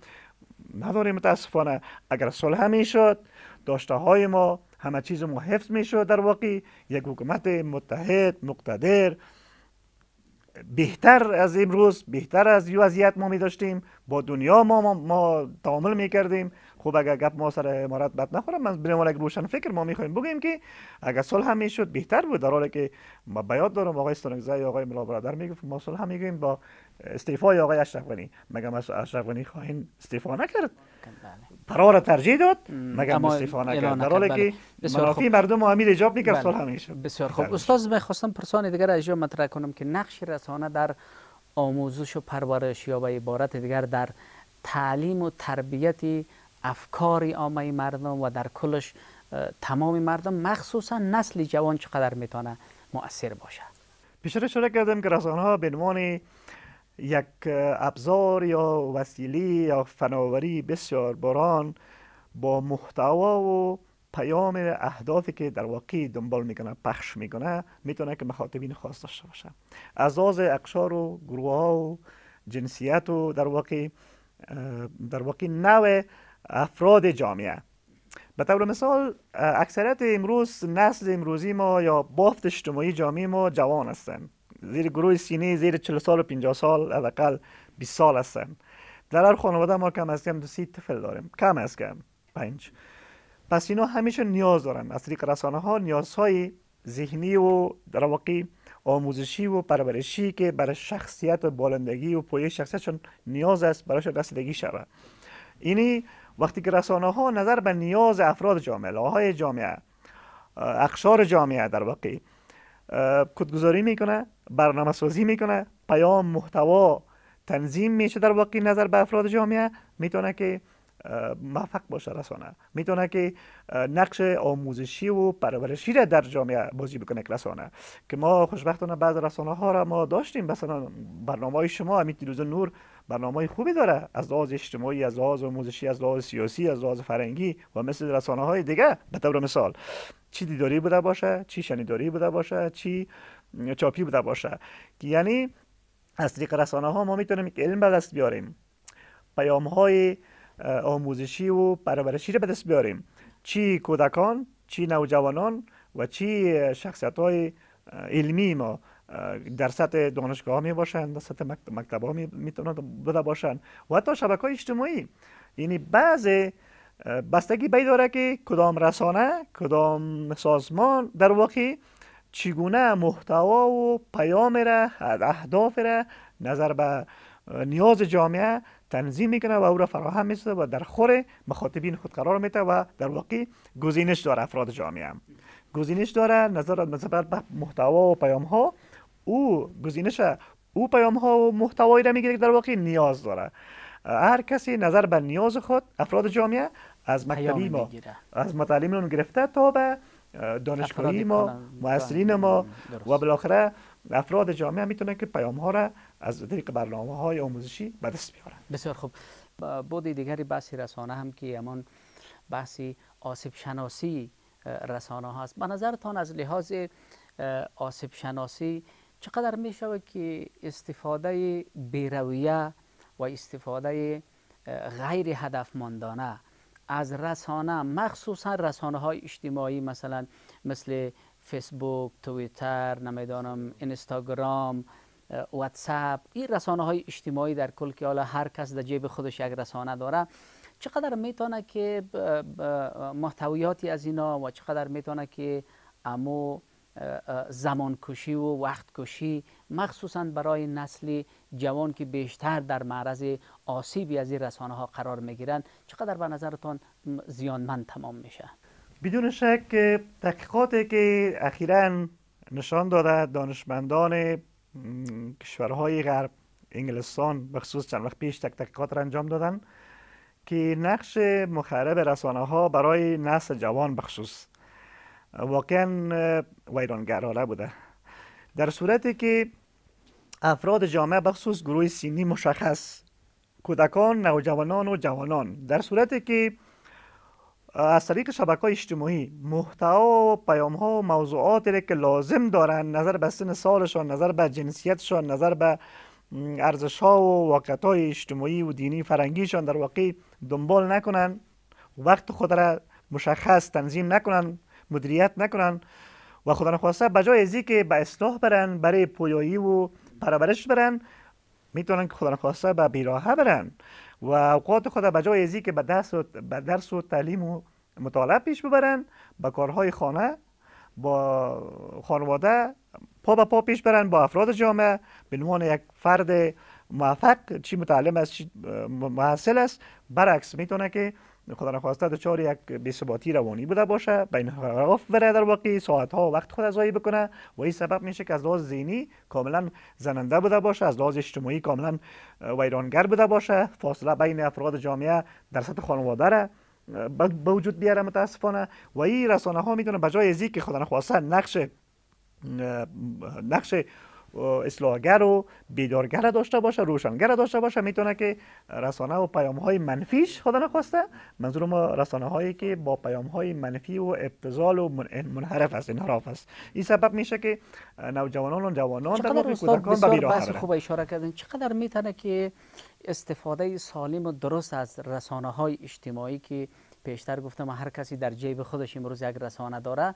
نداریم متاسفانه اگر صلح میشد داشته های ما همه چیز ما حفظ میشد در واقع یک حکومت متحد مقتدر بهتر از امروز بهتر از یو ما می داشتیم با دنیا ما ما, ما تعامل می کردیم خب اگر گپ ما سر امارات بد نخورم من بریم یک روشن فکر ما میخوایم بگیم که اگر صلح هم میشد بهتر بود در حالی که ما بیاد دارم آقای استانگزای آقای ملا برادر میگفت ما صلح هم میگیم با استعفای آقای اشرف غنی مگه اشرف غنی خواهین استعفا نکرد قرار ترجیح داد مگه استعفا نکرد در حالی که بله. مردم امیر جواب میکرد بله. صلح همیشه بسیار خوب بله. استاد خواستم پرسان دیگر از مطرح کنم که نقش رسانه در آموزش و پرورش یا به عبارت دیگر در تعلیم و تربیتی افکاری عامه مردم و در کلش تمام مردم مخصوصا نسل جوان چقدر میتونه مؤثر باشه پیشتر شده کردم که رسانه ها به عنوان یک ابزار یا وسیله یا فناوری بسیار بران با محتوا و پیام اهدافی که در واقع دنبال میکنه پخش میکنه میتونه که مخاطبین خاص داشته باشه از آز اقشار و گروه ها و جنسیت و در واقع در واقع نوع افراد جامعه به طور مثال اکثریت امروز نسل امروزی ما یا بافت اجتماعی جامعه ما جوان هستند زیر گروه سینه زیر 40 سال و 50 سال حداقل 20 سال هستند در هر خانواده ما کم از کم سی طفل داریم کم از کم پنج پس اینا همیشه نیاز دارن از طریق رسانه ها نیازهای ذهنی و در واقع آموزشی و پرورشی که برای شخصیت و بالندگی و پویش شخصیتشون نیاز است برایش رسیدگی شود اینی وقتی که رسانه ها نظر به نیاز افراد جامعه لاهای جامعه اقشار جامعه در واقع کدگذاری میکنه برنامه سازی میکنه پیام محتوا تنظیم میشه در واقع نظر به افراد جامعه میتونه که موفق باشه رسانه میتونه که نقش آموزشی و پرورشی را در جامعه بازی بکنه رسانه که ما خوشبختانه بعض رسانه ها را ما داشتیم مثلا برنامه های شما امید دیروز نور برنامه خوبی داره از لحاظ اجتماعی از لحاظ آموزشی از لحاظ سیاسی از لحاظ فرنگی و مثل رسانه های دیگه به طور مثال چی دیداری بوده باشه چی شنیداری بوده باشه چی چاپی بوده باشه یعنی از طریق رسانه ها ما میتونیم علم به دست بیاریم پیام های آموزشی و پرورشی رو به دست بیاریم چی کودکان چی نوجوانان و چی شخصیت های علمی ما در سطح دانشگاه ها می باشند در سطح مکتب ها می باشند و حتی شبکه های اجتماعی یعنی بعض بستگی بی داره که کدام رسانه کدام سازمان در واقع چگونه محتوا و پیام را اهداف را نظر به نیاز جامعه تنظیم میکنه و او را فراهم میسته و در خور مخاطبین خود قرار میده و در واقع گزینش داره افراد جامعه گزینش داره نظر به محتوا و پیام ها او گزینش او پیام ها و محتوایی را میگیره که در واقع نیاز داره هر کسی نظر به نیاز خود افراد جامعه از مکتبی ما از اون گرفته تا به دانشگاهی ما مؤسسین ما و بالاخره افراد جامعه میتونن که پیام ها را از طریق برنامه های آموزشی به دست بیارن بسیار خوب بود دیگری بحث رسانه هم که همان بحثی آسیب شناسی رسانه هاست به نظرتان از لحاظ آسیب شناسی چقدر می شود که استفاده بیرویه و استفاده غیر ماندانه از رسانه مخصوصا رسانه های اجتماعی مثلا مثل فیسبوک، تویتر، نمیدانم اینستاگرام، واتساپ این رسانه های اجتماعی در کل که حالا هر کس در جیب خودش یک رسانه داره چقدر میتونه که محتویاتی از اینا و چقدر میتونه که امو زمانکشی و وقتکشی مخصوصا برای نسل جوان که بیشتر در معرض آسیبی از این رسانه ها قرار می چقدر به نظرتان زیانمند تمام میشه بدون شک تحقیقاتی که اخیرا نشان داده دانشمندان کشورهای غرب انگلستان بخصوص چند وقت پیش تک تحقیقات را انجام دادن که نقش مخرب رسانه ها برای نسل جوان بخصوص واقعا ویرانگرانه بوده در صورتی که افراد جامعه بخصوص گروه سینی مشخص کودکان، نوجوانان و جوانان در صورتی که از طریق شبکه اجتماعی محتوا و پیام ها و موضوعاتی که لازم دارند نظر به سن سالشان نظر به جنسیتشان نظر به ارزش ها و وقت های اجتماعی و دینی فرنگیشان در واقع دنبال نکنند وقت خود را مشخص تنظیم نکنند مدیریت نکنن و خدا نخواسته بجای از که به اصلاح برن برای پویایی و پرورش برن میتونن که خدا نخواسته به بیراهه برن و اوقات خود جای از که به درس و, درس و تعلیم و مطالعه پیش ببرن به کارهای خانه با خانواده پا به پا پیش برن با افراد جامعه به عنوان یک فرد موفق چی متعلم است چی محصل است برعکس میتونه که خدا نخواسته دچار یک بی‌ثباتی روانی بوده باشه بین خلاف بره در واقع ساعت ها وقت خود ازایی بکنه و این سبب میشه که از لحاظ ذهنی کاملا زننده بوده باشه از لحاظ اجتماعی کاملا ویرانگر بوده باشه فاصله بین افراد جامعه در سطح خانواده را به وجود بیاره متاسفانه و این رسانه ها میتونه بجای جای که خدا نخواسته نقش نقش اصلاحگر و بیدارگر داشته باشه روشنگر داشته باشه میتونه که رسانه و پیام های منفیش خدا نخواسته منظور ما رسانه هایی که با پیام های منفی و ابتزال و منحرف است انحراف است این سبب میشه که نوجوانان و جوانان در کودکان به بیراه خوب اشاره کردن چقدر میتونه که استفاده سالم و درست از رسانه های اجتماعی که پیشتر گفتم هر کسی در جیب خودش امروز یک رسانه داره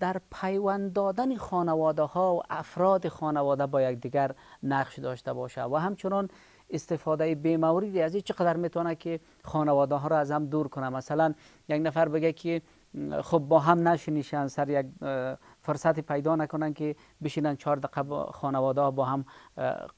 در پیوند دادن خانواده ها و افراد خانواده با یکدیگر نقش داشته باشه و همچنان استفاده بیموریدی از این چقدر میتونه که خانواده ها را از هم دور کنه مثلا یک نفر بگه که خب با هم نشینیشن سر یک فرصتی پیدا نکنن که بشینن چهار دقیقه خانواده ها با هم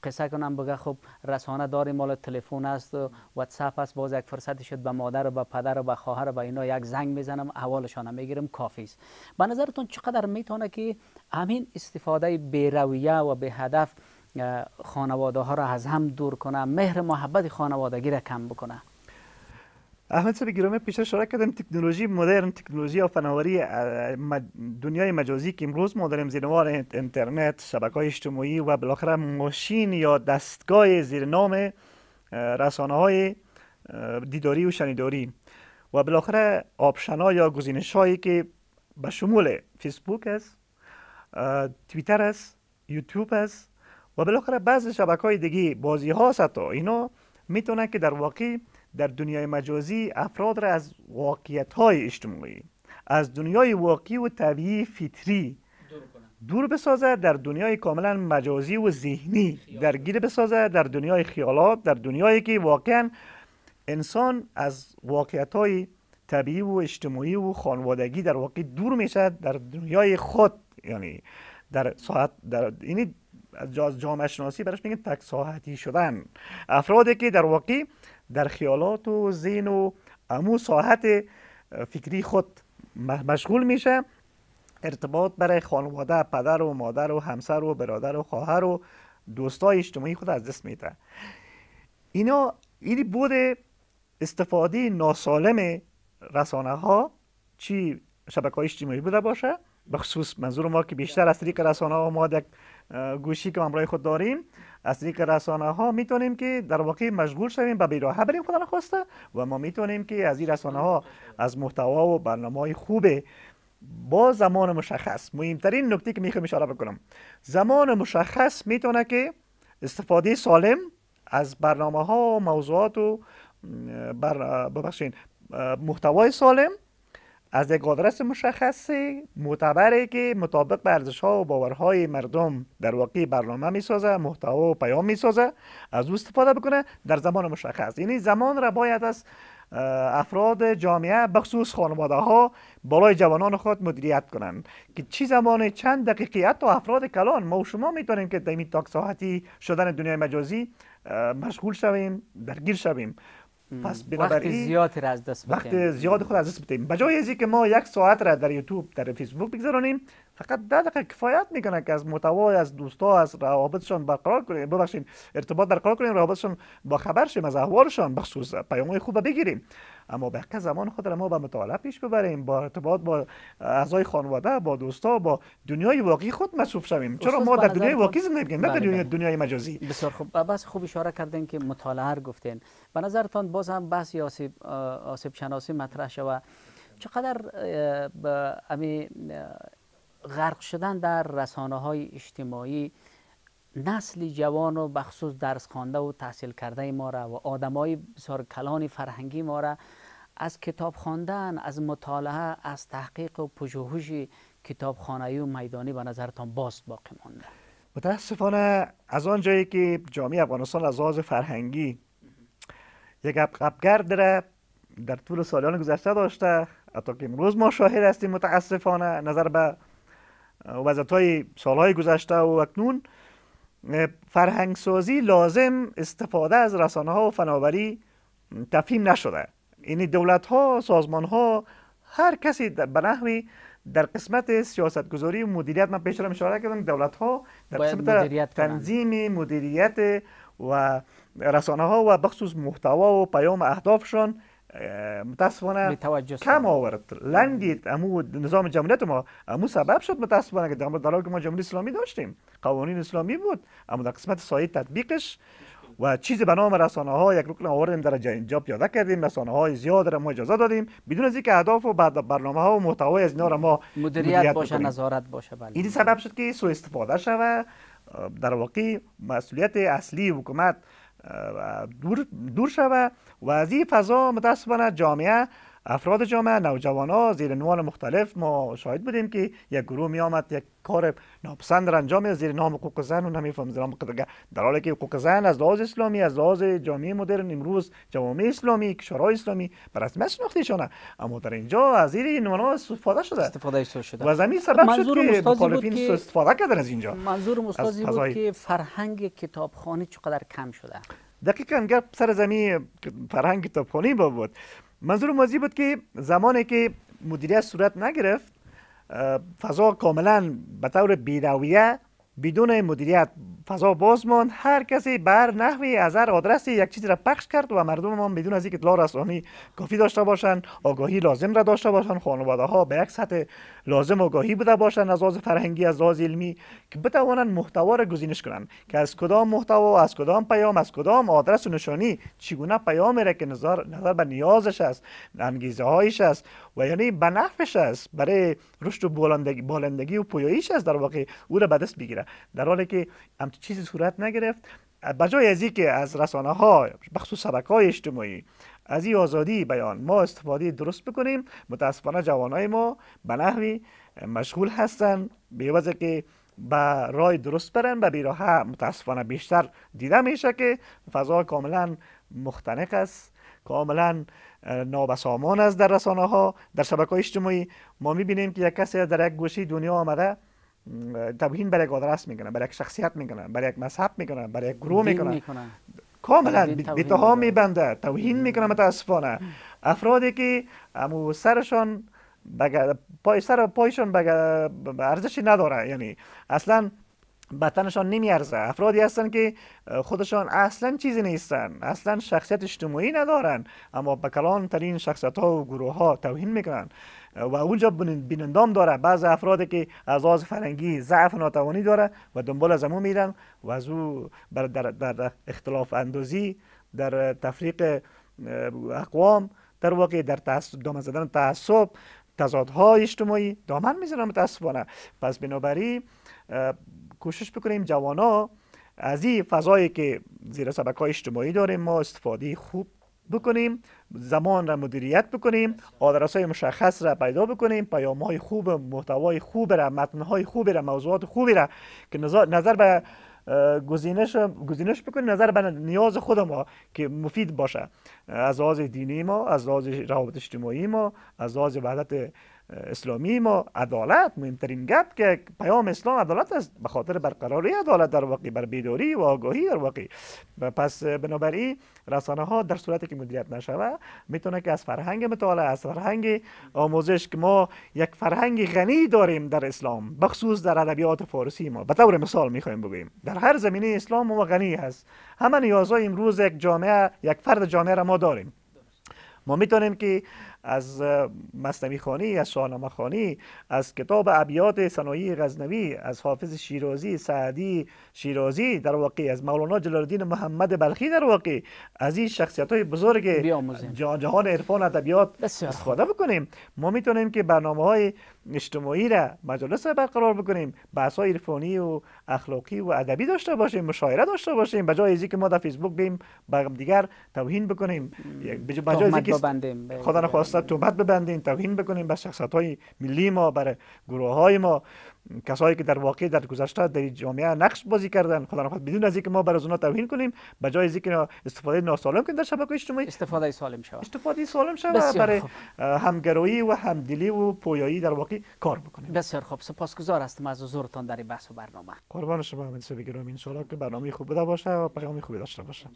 قصه کنن بگه خب رسانه داریم مال تلفن است و واتساپ است باز یک فرصتی شد به مادر و به پدر و به خواهر و به اینا یک زنگ میزنم احوالشان میگیرم کافی است به نظرتون چقدر میتونه که همین استفاده بیرویه و به هدف خانواده ها را از هم دور کنه مهر محبت خانوادگی را کم بکنه احمد سر گرامی پیش اشاره کردم تکنولوژی مدرن تکنولوژی و فناوری دنیای مجازی که امروز ما داریم زیرنوار اینترنت شبکه های اجتماعی و بالاخره ماشین یا دستگاه زیر نام رسانه های دیداری و شنیداری و بالاخره آپشن یا گزینش هایی که به شمول فیسبوک است تویتر است یوتیوب است و بالاخره بعض شبکه های دیگه بازی ها اینا میتونه که در واقع در دنیای مجازی افراد را از واقعیت های اجتماعی از دنیای واقعی و طبیعی فطری دور بسازد، در دنیای کاملا مجازی و ذهنی درگیر بسازد، در دنیای خیالات در دنیایی که واقعا انسان از واقعیت های طبیعی و اجتماعی و خانوادگی در واقع دور میشد در دنیای خود یعنی در ساعت در یعنی جامعه شناسی برش میگن تک ساعتی شدن افرادی که در واقع در خیالات و ذهن و امو ساحت فکری خود مشغول میشه ارتباط برای خانواده پدر و مادر و همسر و برادر و خواهر و دوستای اجتماعی خود از دست میده اینا این بود استفاده ناسالم رسانه ها چی شبکه های اجتماعی بوده باشه بخصوص منظور ما که بیشتر از طریق رسانه ها ما یک گوشی که همراه خود داریم از طریق رسانه ها میتونیم که در واقع مشغول شویم به بیراهه بریم خدا نخواسته و ما میتونیم که از این رسانه ها از محتوا و برنامه های خوب با زمان مشخص مهمترین نکته که میخوام اشاره بکنم زمان مشخص میتونه که استفاده سالم از برنامه ها و موضوعات و بر ببخشین محتوای سالم از یک آدرس مشخصی معتبری که مطابق به ها و باورهای مردم در واقع برنامه می سازه محتوا و پیام می سازه از او استفاده بکنه در زمان مشخص یعنی زمان را باید از افراد جامعه بخصوص خانواده ها بالای جوانان خود مدیریت کنند که چی زمان چند دقیقه حتی افراد کلان ما و شما میتونیم که در این تاک ساعتی شدن دنیای مجازی مشغول شویم درگیر شویم پس بنابراین وقت زیاد را از دست بتیم وقت زیاد خود از دست بدیم به جای اینکه ما یک ساعت را در یوتیوب در فیسبوک بگذرانیم فقط ده دقیقه کفایت میکنه که از محتوا از دوستا از روابطشان برقرار کنیم ببخشید ارتباط برقرار کنیم روابطشان با خبر شیم از احوالشان بخصوص های خوبه بگیریم اما به که زمان خود را ما به مطالعه پیش ببریم با ارتباط با اعضای خانواده با دوستا با دنیای واقعی خود مصروف شویم چرا ما در دنیای واقعی زندگی نه بله، در دنیای, بله. دنیای مجازی بسیار خوب بس خوب اشاره کردین که مطالعه گفتین به نظرتان باز هم بحث آسیب آسیب شناسی مطرح شوه چقدر به امی غرق شدن در رسانه های اجتماعی نسل جوان و بخصوص درس خوانده و تحصیل کرده ما را و های بسیار کلان فرهنگی ما را از کتاب خواندن از مطالعه از تحقیق و پژوهش خانه و میدانی به نظرتان باز باقی مانده متاسفانه از آن جایی که جامعه افغانستان از آز فرهنگی یک عقبگرد در طول سالیان گذشته داشته حتی که امروز ما شاهد هستیم متاسفانه نظر به وزت های سالهای گذشته و اکنون فرهنگسازی لازم استفاده از رسانه ها و فناوری تفهیم نشده این یعنی دولت ها سازمان ها هر کسی به نحوی در قسمت سیاست گذاری و مدیریت من پیش اشاره کردم دولت ها در قسمت مدیریت تنظیم مدیریت و رسانه ها و بخصوص محتوا و پیام اهدافشان متاسفانه کم آورد لندید امو نظام جمهوریت ما امو سبب شد متاسفانه که در حال که ما جمهوری اسلامی داشتیم قوانین اسلامی بود اما در قسمت سایه تطبیقش و چیزی به نام رسانه ها یک رکن آوردیم در اینجا پیاده کردیم رسانه های زیاد را ما اجازه دادیم بدون از اینکه اهداف و بعد برنامه ها و محتوای از اینا را ما مدیریت, باشه نظارت باشه بله این سبب شد که سوء استفاده شود در واقع مسئولیت اصلی حکومت دور, دور شوه و از این فضا متاسفانه جامعه افراد جامعه ها زیر نوان مختلف ما شاهد بودیم که یک گروه می آمد یک کار ناپسند را انجام زیر نام حقوق زن و در حالی که حقوق زن از لحاظ اسلامی از لحاظ جامعه مدرن امروز جامعه اسلامی کشورهای اسلامی بر رسمیت شناخته اما در اینجا از زیر نوان ها استفاده شده استفاده شده و زمین سبب شد که مخالفین استفاده کردن از اینجا منظور مستازی بود که فرهنگ کتابخانه چقدر کم شده دقیقا گپ سر زمین فرهنگ کتابخانی بود منظور مازی بود که زمانی که مدیریت صورت نگرفت فضا کاملا به طور بیرویه بدون مدیریت فضا باز ماند هر کسی بر نحوی از هر آدرسی یک چیزی را پخش کرد و مردم ما بدون از اینکه اطلاع رسانی کافی داشته باشند آگاهی لازم را داشته باشند خانواده ها به یک سطح لازم آگاهی بوده باشند از آز فرهنگی از آز علمی که بتوانند محتوا را گزینش کنند که از کدام محتوا از کدام پیام از کدام آدرس و نشانی چگونه پیامی را که نظر نظر به نیازش است انگیزه هایش است و یعنی به نفعش است برای رشد و بالندگی, و پویاییش است در واقع او را به دست در حالی که همچین چیزی صورت نگرفت بجای از که از رسانه ها بخصوص سبک های اجتماعی از این آزادی بیان ما استفاده درست بکنیم متاسفانه جوانای ما به نحوی مشغول هستند به که به رای درست برن به بیراه متاسفانه بیشتر دیده میشه که فضا کاملا مختنق است کاملا نابسامان است در رسانه ها در شبکه اجتماعی ما میبینیم که یک کسی در یک گوشه دنیا آمده توهین برای قدرت میکنن برای شخصیت میکنن برای مذهب میکنن برای گروه میکنن کاملا به میبنده توهین میکنن متاسفانه افرادی که امو سرشان پای سر پایشان ارزشی نداره یعنی اصلا بدنشان نمیارزه افرادی هستن که خودشان اصلا چیزی نیستن اصلا شخصیت اجتماعی ندارن اما به کلان ترین شخصیت ها و گروه ها توهین میکنن و اونجا بینندام داره بعض افرادی که از آز فرنگی ضعف ناتوانی داره و دنبال از امو میرن و از او در, اختلاف اندازی در تفریق اقوام در واقع در دامن زدن تعصب تضادهای اجتماعی دامن میزنن متاسفانه پس بنابراین کوشش بکنیم جوانا از این فضایی که زیر سبک های اجتماعی داریم ما استفاده خوب بکنیم زمان را مدیریت بکنیم آدرس های مشخص را پیدا بکنیم پیام های خوب محتوای خوب را متن های خوب را موضوعات خوبی را که نظر به گزینش بکنیم نظر به نیاز خود ما که مفید باشه از لحاظ دینی ما از لحاظ روابط اجتماعی ما از لحاظ وحدت اسلامی ما عدالت مهمترین گپ که پیام اسلام عدالت است به خاطر برقراری عدالت در واقع بر بیداری و آگاهی در واقع پس بنابراین رسانه ها در صورتی که مدیریت نشوه میتونه که از فرهنگ مطالعه از فرهنگ آموزش که ما یک فرهنگ غنی داریم در اسلام بخصوص در ادبیات فارسی ما به طور مثال میخوایم بگوییم در هر زمینه اسلام ما غنی هست همه نیازهای امروز یک جامعه یک فرد جامعه را ما داریم ما میتونیم که از مصنوی خانی از شاهنامه خانی از کتاب ابیات صنایع غزنوی از حافظ شیرازی سعدی شیرازی در واقع از مولانا جلال الدین محمد بلخی در واقع از این شخصیت های بزرگ جهان عرفان ادبیات استفاده بکنیم ما میتونیم که برنامه های اجتماعی را مجالس را برقرار بکنیم بحث های عرفانی و اخلاقی و ادبی داشته باشیم مشاعره داشته باشیم به جای که ما در فیسبوک بیم بغم دیگر توهین بکنیم به جای اینکه بله، خدا نخواسته تومت ببندیم توهین بکنیم به شخصت های ملی ما بر گروه های ما کسایی که در واقع در گذشته در جامعه نقش بازی کردن خدا نخواد بدون از اینکه ما بر از اونها توهین کنیم به جای اینکه استفاده ناسالم کنیم در شبکه اجتماعی استفاده سالم شود استفاده سالم شود برای همگرایی و همدلی و پویایی در واقع کار بکنیم بسیار خوب سپاسگزار هستم از حضورتان در این بحث و برنامه قربان شما مهندس گرامی ان که برنامه خوب بوده باشه و پیام خوبی داشته باشه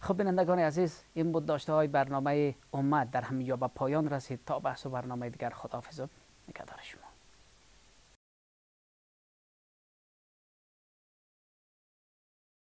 خب بینندگان عزیز این بود داشته های برنامه امت در همین یا به پایان رسید تا بحث و برنامه دیگر خداحافظ نگهدار شما